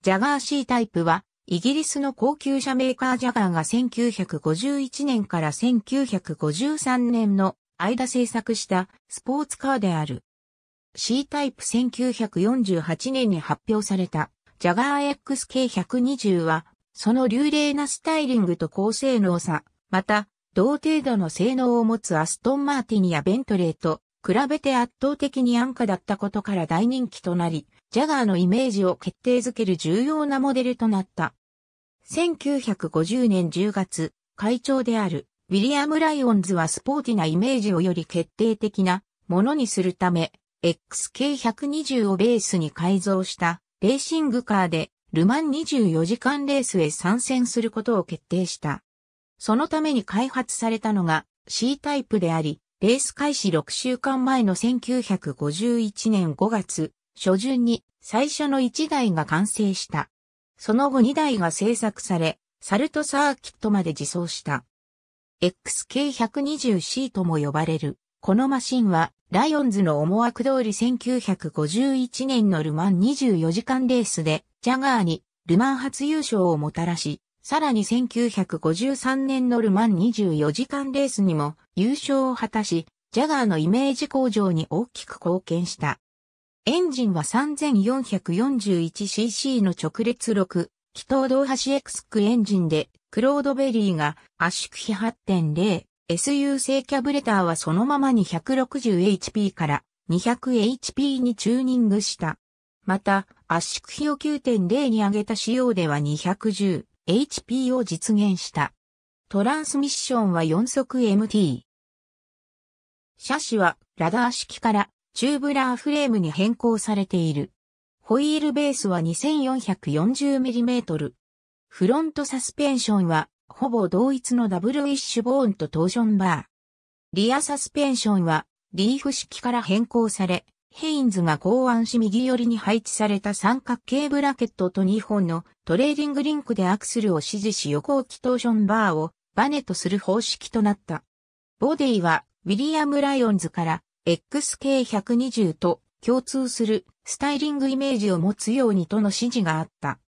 ジャガー C タイプは、イギリスの高級車メーカージャガーが1951年から1953年の間製作したスポーツカーである。C タイプ1948年に発表されたジャガー XK120 は、その流麗なスタイリングと高性能さ、また、同程度の性能を持つアストンマーティンやベントレーと比べて圧倒的に安価だったことから大人気となり、ジャガーのイメージを決定づける重要なモデルとなった。1950年10月、会長であるウィリアム・ライオンズはスポーティなイメージをより決定的なものにするため、XK120 をベースに改造したレーシングカーでルマン24時間レースへ参戦することを決定した。そのために開発されたのが C タイプであり、レース開始6週間前の1951年5月、初旬に最初の1台が完成した。その後2台が製作され、サルトサーキットまで自走した。XK120C とも呼ばれる。このマシンは、ライオンズの思惑通り1951年のルマン24時間レースで、ジャガーにルマン初優勝をもたらし、さらに1953年のルマン24時間レースにも優勝を果たし、ジャガーのイメージ向上に大きく貢献した。エンジンは 3441cc の直列6、気筒同端 X クエンジンで、クロードベリーが圧縮比8.0、SU 製キャブレターはそのままに6 0 h p から 200HP にチューニングした。また、圧縮比を9.0に上げた仕様では210、HP を実現した。トランスミッションは4速 MT。車種はラダー式からチューブラーフレームに変更されている。ホイールベースは 2440mm。フロントサスペンションはほぼ同一のダブルウィッシュボーンとトーションバー。リアサスペンションはリーフ式から変更され、ヘインズが考案し右寄りに配置された三角形ブラケットと2本のトレーディングリンクでアクスルを支持し横置きトーションバーをバネとする方式となった。ボディはウィリアム・ライオンズから XK120 と共通するスタイリングイメージを持つようにとの指示があった。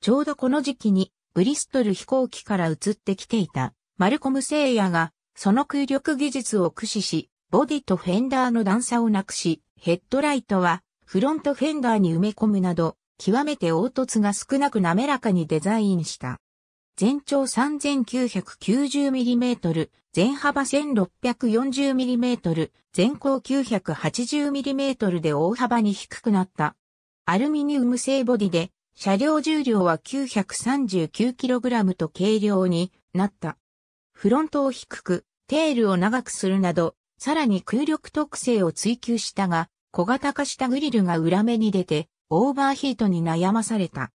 ちょうどこの時期にブリストル飛行機から移ってきていたマルコム・セイヤがその空力技術を駆使し、ボディとフェンダーの段差をなくし、ヘッドライトはフロントフェンダーに埋め込むなど、極めて凹凸が少なく滑らかにデザインした。全長 3990mm、全幅 1640mm、全高 980mm で大幅に低くなった。アルミニウム製ボディで、車両重量は 939kg と軽量になった。フロントを低く、テールを長くするなど、さらに空力特性を追求したが、小型化したグリルが裏目に出て、オーバーヒートに悩まされた。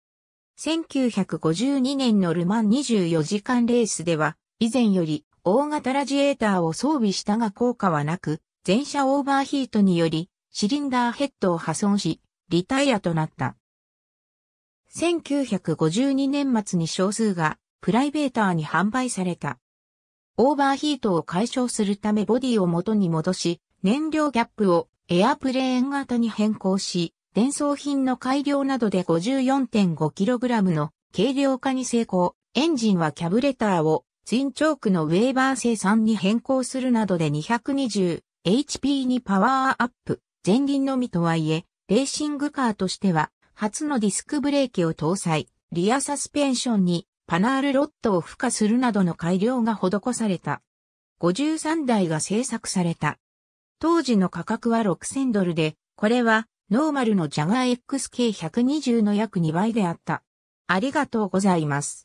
1952年のルマン24時間レースでは、以前より大型ラジエーターを装備したが効果はなく、全車オーバーヒートにより、シリンダーヘッドを破損し、リタイアとなった。1952年末に少数がプライベーターに販売された。オーバーヒートを解消するためボディを元に戻し、燃料キャップをエアプレーン型に変更し、伝送品の改良などで 54.5kg の軽量化に成功。エンジンはキャブレターをツインチョークのウェーバー生産に変更するなどで 220HP にパワーアップ。前輪のみとはいえ、レーシングカーとしては初のディスクブレーキを搭載。リアサスペンションにパナールロットを付加するなどの改良が施された。53台が製作された。当時の価格は6000ドルで、これはノーマルのジャガー XK120 の約2倍であった。ありがとうございます。